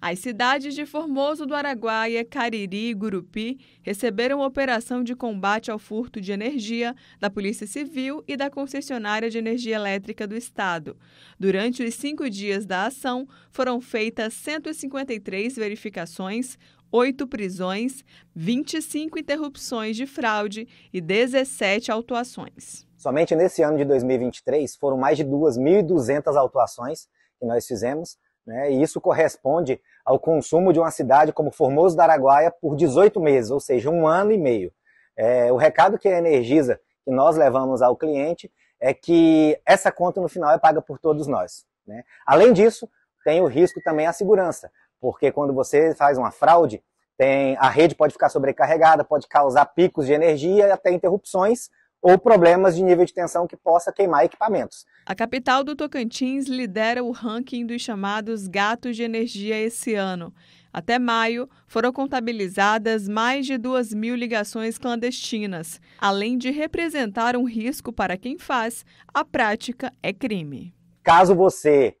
As cidades de Formoso do Araguaia, Cariri e Gurupi receberam operação de combate ao furto de energia da Polícia Civil e da concessionária de energia elétrica do Estado. Durante os cinco dias da ação, foram feitas 153 verificações, oito prisões, 25 interrupções de fraude e 17 autuações. Somente nesse ano de 2023 foram mais de 2.200 autuações que nós fizemos né? E isso corresponde ao consumo de uma cidade como Formoso da Araguaia por 18 meses, ou seja, um ano e meio. É, o recado que a Energisa, que nós levamos ao cliente, é que essa conta no final é paga por todos nós. Né? Além disso, tem o risco também à segurança, porque quando você faz uma fraude, tem, a rede pode ficar sobrecarregada, pode causar picos de energia e até interrupções, ou problemas de nível de tensão que possa queimar equipamentos. A capital do Tocantins lidera o ranking dos chamados gatos de energia esse ano. Até maio, foram contabilizadas mais de 2 mil ligações clandestinas. Além de representar um risco para quem faz, a prática é crime. Caso você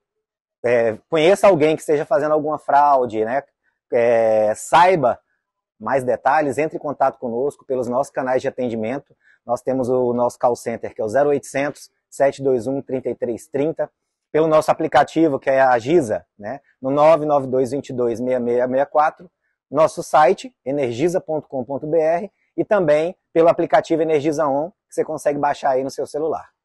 é, conheça alguém que esteja fazendo alguma fraude, né, é, saiba mais detalhes, entre em contato conosco pelos nossos canais de atendimento. Nós temos o nosso call center, que é o 0800 721 3330, pelo nosso aplicativo, que é a Giza, né? no 992226664, nosso site, energiza.com.br, e também pelo aplicativo Energiza On, que você consegue baixar aí no seu celular.